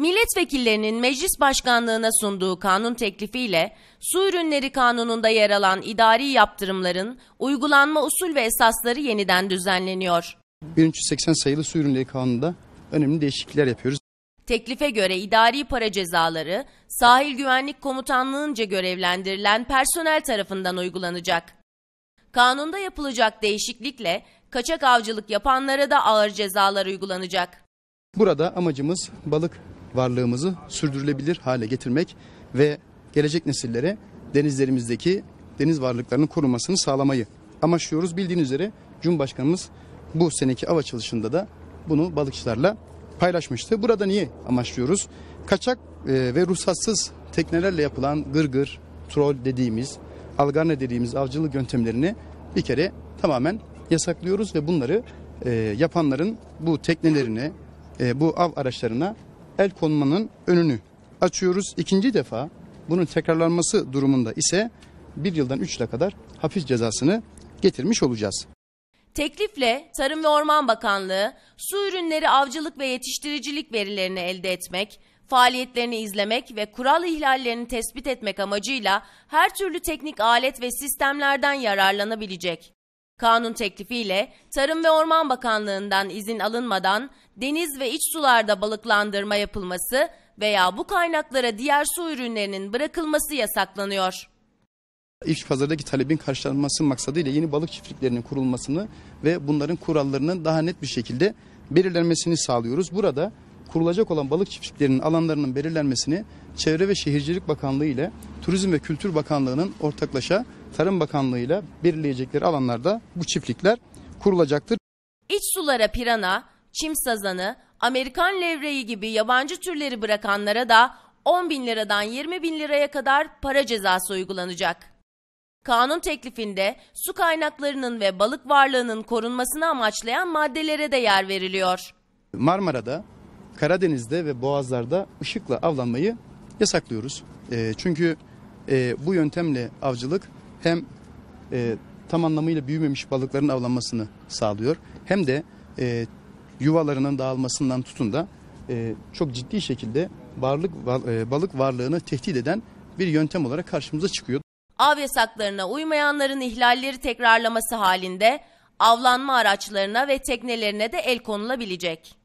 Milletvekillerinin meclis başkanlığına sunduğu kanun teklifiyle su ürünleri kanununda yer alan idari yaptırımların uygulanma usul ve esasları yeniden düzenleniyor. 1380 sayılı su ürünleri kanununda önemli değişiklikler yapıyoruz. Teklife göre idari para cezaları sahil güvenlik komutanlığınca görevlendirilen personel tarafından uygulanacak. Kanunda yapılacak değişiklikle kaçak avcılık yapanlara da ağır cezalar uygulanacak. Burada amacımız balık varlığımızı sürdürülebilir hale getirmek ve gelecek nesillere denizlerimizdeki deniz varlıklarının korunmasını sağlamayı amaçlıyoruz. Bildiğiniz üzere Cumhurbaşkanımız bu seneki av açılışında da bunu balıkçılarla paylaşmıştı. Burada niye amaçlıyoruz? Kaçak e, ve ruhsatsız teknelerle yapılan gırgır, troll dediğimiz, algarne dediğimiz avcılık yöntemlerini bir kere tamamen yasaklıyoruz ve bunları e, yapanların bu teknelerini, e, bu av araçlarına el konmanın önünü açıyoruz. İkinci defa bunun tekrarlanması durumunda ise bir yıldan 3 yıla kadar hapis cezasını getirmiş olacağız. Teklifle Tarım ve Orman Bakanlığı su ürünleri avcılık ve yetiştiricilik verilerini elde etmek, faaliyetlerini izlemek ve kural ihlallerini tespit etmek amacıyla her türlü teknik alet ve sistemlerden yararlanabilecek. Kanun teklifiyle Tarım ve Orman Bakanlığı'ndan izin alınmadan deniz ve iç sularda balıklandırma yapılması veya bu kaynaklara diğer su ürünlerinin bırakılması yasaklanıyor. İç pazardaki talebin karşılanması maksadıyla yeni balık çiftliklerinin kurulmasını ve bunların kurallarının daha net bir şekilde belirlenmesini sağlıyoruz. Burada kurulacak olan balık çiftliklerinin alanlarının belirlenmesini Çevre ve Şehircilik Bakanlığı ile Turizm ve Kültür Bakanlığı'nın ortaklaşa Tarım Bakanlığı ile belirleyecekleri alanlarda bu çiftlikler kurulacaktır. İç sulara pirana, çim sazanı, Amerikan levreği gibi yabancı türleri bırakanlara da 10 bin liradan 20 bin liraya kadar para cezası uygulanacak. Kanun teklifinde su kaynaklarının ve balık varlığının korunmasını amaçlayan maddelere de yer veriliyor. Marmara'da, Karadeniz'de ve Boğazlar'da ışıkla avlanmayı yasaklıyoruz. E, çünkü e, bu yöntemle avcılık hem e, tam anlamıyla büyümemiş balıkların avlanmasını sağlıyor hem de e, yuvalarının dağılmasından tutun da e, çok ciddi şekilde varlık e, balık varlığını tehdit eden bir yöntem olarak karşımıza çıkıyor. Av yasaklarına uymayanların ihlalleri tekrarlaması halinde avlanma araçlarına ve teknelerine de el konulabilecek.